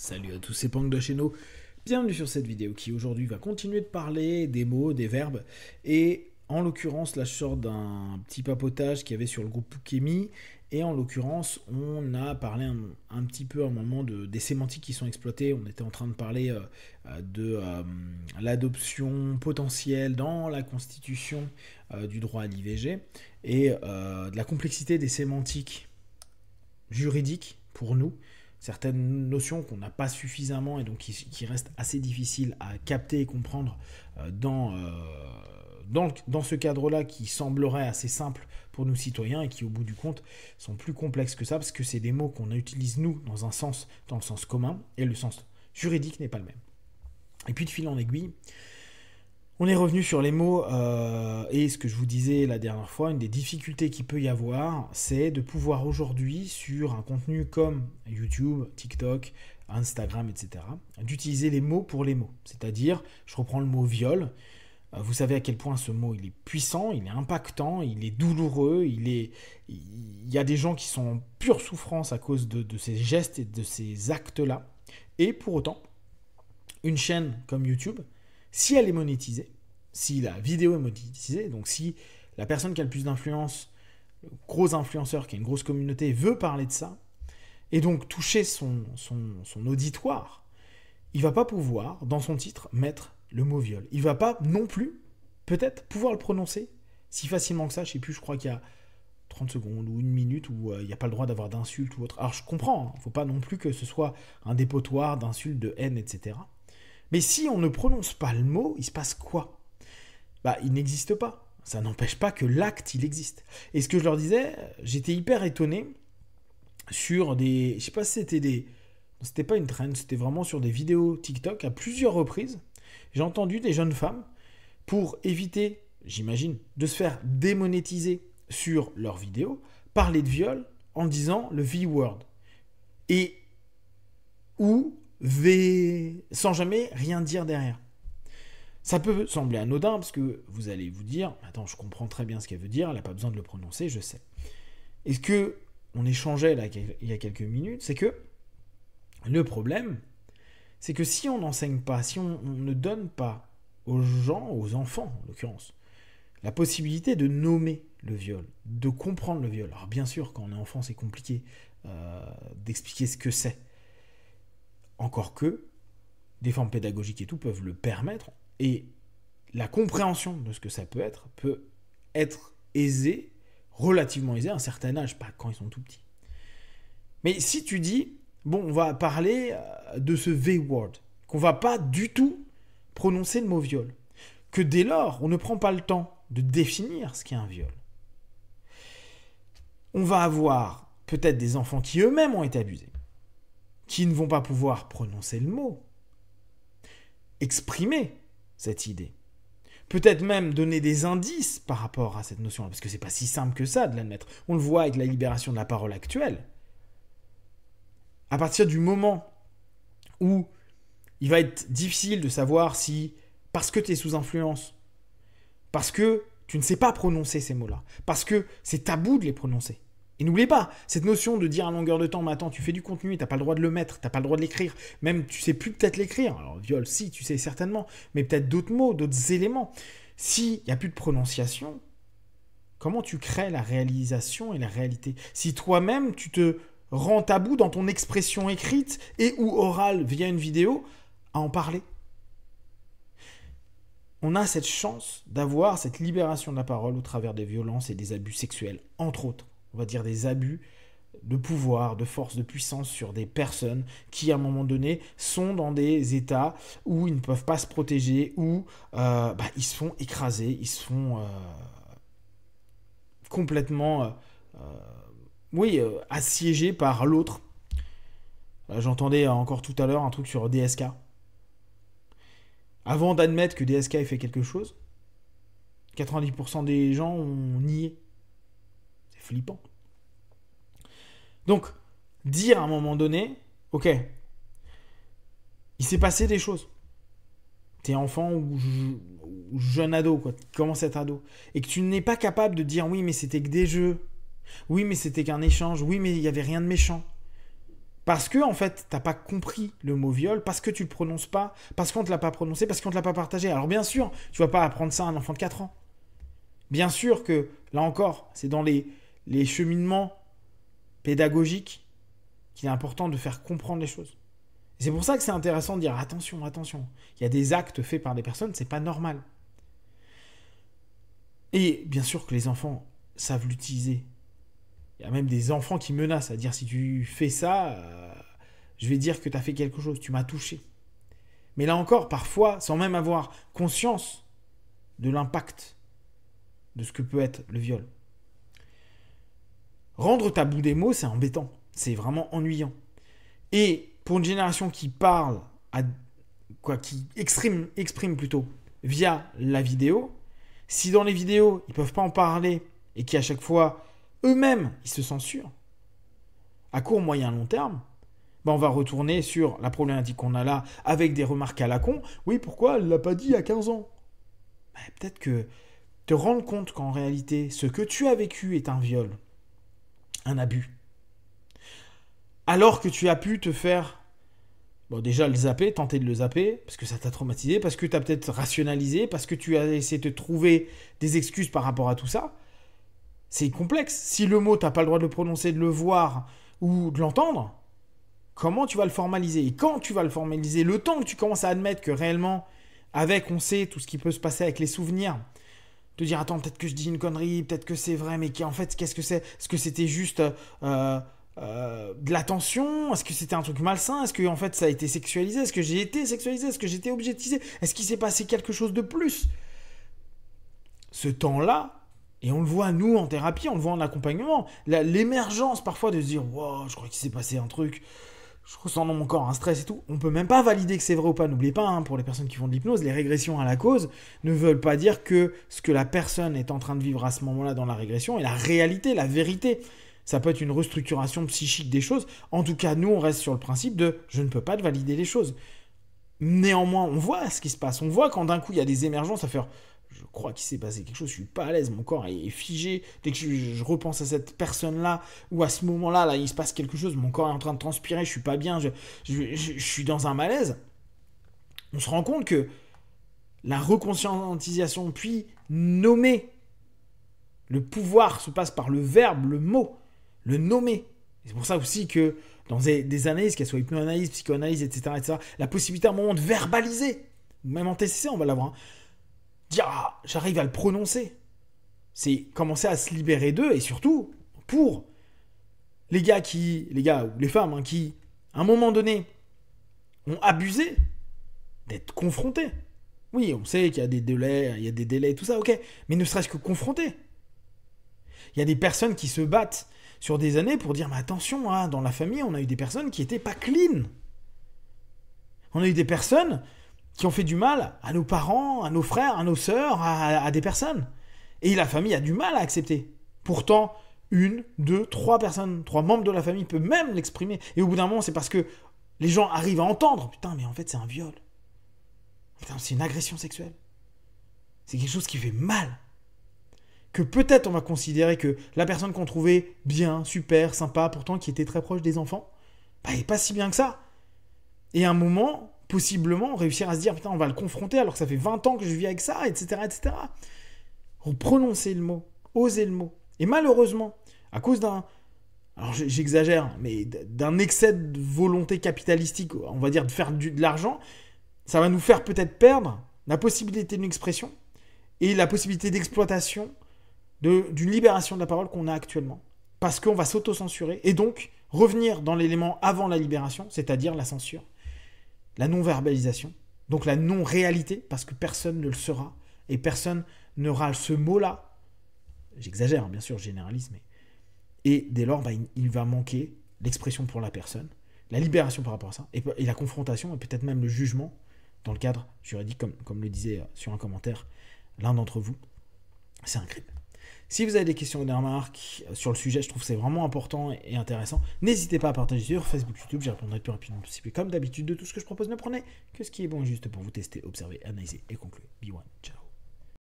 Salut à tous, c'est Pang de chez nous. Bienvenue sur cette vidéo qui aujourd'hui va continuer de parler des mots, des verbes. Et en l'occurrence, là je sors d'un petit papotage qu'il y avait sur le groupe Pukemi Et en l'occurrence, on a parlé un, petit peu à un moment de, des sémantiques qui sont exploitées. On était en train de parler euh, de euh, l'adoption potentielle dans la constitution euh, du droit à l'IVG et de la complexité des sémantiques juridiques pour nous certaines notions qu'on n'a pas suffisamment et donc qui, restent assez difficiles à capter et comprendre euh, dans, euh, dans ce cadre-là qui semblerait assez simple pour nous citoyens et qui au bout du compte sont plus complexes que ça parce que c'est des mots qu'on utilise nous dans un sens, dans le sens commun et le sens juridique n'est pas le même. Et puis de fil en aiguille, on est revenu sur les mots euh, et ce que je vous disais la dernière fois, une des difficultés qu'il peut y avoir, c'est de pouvoir aujourd'hui sur un contenu comme YouTube, TikTok, Instagram, etc., d'utiliser les mots pour les mots. C'est-à-dire, je reprends le mot viol. Euh, vous savez à quel point ce mot il est puissant, il est impactant, il est douloureux, il est. Il y a des gens qui sont en pure souffrance à cause de ces gestes et de ces actes-là. Et pour autant, une chaîne comme YouTube, si elle est monétisée, si la vidéo est monétisée, donc si la personne qui a le plus d'influence, gros influenceur qui a une grosse communauté, veut parler de ça, et donc toucher son, son, son auditoire, il va pas pouvoir, dans son titre, mettre le mot viol. Il va pas non plus, peut-être, pouvoir le prononcer si facilement que ça. Je sais plus, je crois qu'il y a 30 secondes ou une minute où euh, il n'y a pas le droit d'avoir d'insultes ou autre. Alors je comprends, il hein. ne faut pas non plus que ce soit un dépotoir d'insultes, de haine, etc. Mais si on ne prononce pas le mot, il se passe quoi Bah, il n'existe pas. Ça n'empêche pas que l'acte, il existe. Et ce que je leur disais, j'étais hyper étonné sur des... Je sais pas si c'était des... C'était pas une traîne, c'était vraiment sur des vidéos TikTok à plusieurs reprises. J'ai entendu des jeunes femmes, pour éviter, j'imagine, de se faire démonétiser sur leurs vidéos, parler de viol en disant le V-word. Et ou sans jamais rien dire derrière. Ça peut sembler anodin parce que vous allez vous dire, attends, je comprends très bien ce qu'elle veut dire, elle n'a pas besoin de le prononcer, je sais. Et ce que on échangeait là il y a quelques minutes, c'est que le problème, c'est que si on n'enseigne pas, si on, ne donne pas aux gens, aux enfants en l'occurrence, la possibilité de nommer le viol, de comprendre le viol. Alors bien sûr, quand on est enfant, c'est compliqué euh, d'expliquer ce que c'est. Encore que des formes pédagogiques et tout peuvent le permettre, et la compréhension de ce que ça peut être peut être aisée, relativement aisée à un certain âge, pas quand ils sont tout petits. Mais si tu dis, bon, on va parler euh, de ce V-word, qu'on va pas du tout prononcer le mot viol, que dès lors, on ne prend pas le temps de définir ce qu'est un viol, on va avoir peut-être des enfants qui eux-mêmes ont été abusés, qui ne vont pas pouvoir prononcer le mot, exprimer cette idée. Peut-être même donner des indices par rapport à cette notion-là, parce que ce n'est pas si simple que ça de l'admettre. On le voit avec la libération de la parole actuelle. À partir du moment où il va être difficile de savoir si, parce que tu es sous influence, parce que tu ne sais pas prononcer ces mots-là, parce que c'est tabou de les prononcer, et n'oubliez pas, cette notion de dire à longueur de temps, mais attends, tu fais du contenu, t'as pas le droit de le mettre, tu n'as pas le droit de l'écrire, même tu sais plus peut-être l'écrire. Alors, viol, si, tu sais certainement, mais peut-être d'autres mots, d'autres éléments. S'il n'y a plus de prononciation, comment tu crées la réalisation et la réalité Si toi-même, tu te rends tabou dans ton expression écrite et ou orale via une vidéo à en parler. On a cette chance d'avoir cette libération de la parole au travers des violences et des abus sexuels, entre autres on va dire des abus de pouvoir, de force, de puissance sur des personnes qui, à un moment donné, sont dans des états où ils ne peuvent pas se protéger, où euh, bah, ils se font écraser, ils se font euh, complètement, euh, oui, assiégés par l'autre. J'entendais encore tout à l'heure un truc sur DSK. Avant d'admettre que DSK ait fait quelque chose, 90% des gens ont nié. C'est flippant. Donc, dire à un moment donné, ok, il s'est passé des choses. T'es enfant ou, jeune ado, quoi, tu commences à être ado, et que tu n'es pas capable de dire oui, mais c'était que des jeux, oui, mais c'était qu'un échange, oui, mais il n'y avait rien de méchant. Parce que, en fait, t'as pas compris le mot viol, parce que tu le prononces pas, parce qu'on te l'a pas prononcé, parce qu'on te l'a pas partagé. Alors, bien sûr, tu vas pas apprendre ça à un enfant de 4 ans. Bien sûr que, là encore, c'est dans les, les cheminements pédagogique qu'il est important de faire comprendre les choses. C'est pour ça que c'est intéressant de dire attention, attention. Il y a des actes faits par des personnes, c'est pas normal. Et bien sûr que les enfants savent l'utiliser. Il y a même des enfants qui menacent à dire si tu fais ça, euh, je vais dire que tu as fait quelque chose, tu m'as touché. Mais là encore, parfois, sans même avoir conscience de l'impact de ce que peut être le viol rendre ta des mots, c'est embêtant. C'est vraiment ennuyant. Et pour une génération qui parle, à, quoi, qui exprime, exprime plutôt via la vidéo, si dans les vidéos, ils peuvent pas en parler et qui à chaque fois, eux-mêmes, ils se censurent, à court, moyen, long terme, ben on va retourner sur la problématique qu'on a là avec des remarques à la con. Oui, pourquoi elle l'a pas dit à 15 ans ben, Peut-être que te rendre compte qu'en réalité, ce que tu as vécu est un viol un abus. Alors que tu as pu te faire, bon déjà le zapper, tenter de le zapper, parce que ça t'a traumatisé, parce que tu as peut-être rationalisé, parce que tu as essayé de trouver des excuses par rapport à tout ça, c'est complexe. Si le mot, t'as pas le droit de le prononcer, de le voir ou de l'entendre, comment tu vas le formaliser Et quand tu vas le formaliser, le temps que tu commences à admettre que réellement, avec, on sait tout ce qui peut se passer avec les souvenirs, de dire attends peut-être que je dis une connerie, peut-être que c'est vrai, mais en fait qu'est-ce que c'est Est-ce que c'était juste euh, euh, de l'attention Est-ce que c'était un truc malsain Est-ce que en fait ça a été sexualisé Est-ce que j'ai été sexualisé Est-ce que j'étais objetisé Est-ce qu'il s'est passé quelque chose de plus Ce temps-là, et on le voit, nous, en thérapie, on le voit en accompagnement. L'émergence, parfois, de se dire Wow, je crois qu'il s'est passé un truc je ressens dans mon corps un stress et tout. On peut même pas valider que c'est vrai ou pas. N'oubliez pas, hein, pour les personnes qui font de l'hypnose, les régressions à la cause ne veulent pas dire que ce que la personne est en train de vivre à ce moment-là dans la régression est la réalité, la vérité. Ça peut être une restructuration psychique des choses. En tout cas, nous, on reste sur le principe de je ne peux pas te valider les choses. Néanmoins, on voit ce qui se passe. On voit quand d'un coup, il y a des émergences à faire je crois qu'il s'est passé quelque chose, je suis pas à l'aise, mon corps est figé. Dès que je, repense à cette personne-là ou à ce moment-là, là, il se passe quelque chose, mon corps est en train de transpirer, je suis pas bien, je, suis dans un malaise. On se rend compte que la reconscientisation, puis nommer, le pouvoir se passe par le verbe, le mot, le nommer. C'est pour ça aussi que dans des, analyses, qu'elles soient hypnoanalyse, psychoanalyse, etc., etc., la possibilité à un moment de verbaliser, même en TCC, on va l'avoir. Hein, dire ah, j'arrive à le prononcer. C'est commencer à se libérer d'eux et surtout pour les gars qui, les gars ou les femmes hein, qui, à un moment donné, ont abusé d'être confrontés. Oui, on sait qu'il y a des délais, il y a des délais, tout ça, ok, mais ne serait-ce que confrontés. Il y a des personnes qui se battent sur des années pour dire mais attention, hein, dans la famille, on a eu des personnes qui n'étaient pas clean. On a eu des personnes qui ont fait du mal à nos parents, à nos frères, à nos sœurs, à, des personnes. Et la famille a du mal à accepter. Pourtant, une, deux, trois personnes, trois membres de la famille peuvent même l'exprimer. Et au bout d'un moment, c'est parce que les gens arrivent à entendre. Putain, mais en fait, c'est un viol. Putain, c'est une agression sexuelle. C'est quelque chose qui fait mal. Que peut-être on va considérer que la personne qu'on trouvait bien, super, sympa, pourtant qui était très proche des enfants, bah, elle n'est pas si bien que ça. Et à un moment, possiblement réussir à se dire putain, on va le confronter alors que ça fait 20 ans que je vis avec ça, etc. etc. prononcer le mot, oser le mot. Et malheureusement, à cause d'un. Alors j'exagère, mais d'un excès de volonté capitalistique, on va dire de faire de l'argent, ça va nous faire peut-être perdre la possibilité d'une expression et la possibilité d'exploitation d'une libération de la parole qu'on a actuellement. Parce qu'on va s'autocensurer et donc revenir dans l'élément avant la libération, c'est-à-dire la censure la non-verbalisation, donc la non-réalité, parce que personne ne le sera, et personne n'aura ce mot-là. J'exagère, bien sûr, je généralise, mais. Et dès lors, bah, il va manquer l'expression pour la personne, la libération par rapport à ça, et, la confrontation, et peut-être même le jugement, dans le cadre juridique, comme, comme le disait euh, sur un commentaire l'un d'entre vous. C'est un crime. Si vous avez des questions ou des remarques euh, sur le sujet, je trouve que c'est vraiment important et intéressant. N'hésitez pas à partager sur Facebook, YouTube, j'y répondrai le plus rapidement possible. Comme d'habitude, de tout ce que je propose, ne prenez que ce qui est bon juste pour vous tester, observer, analyser et conclure. Be one, ciao.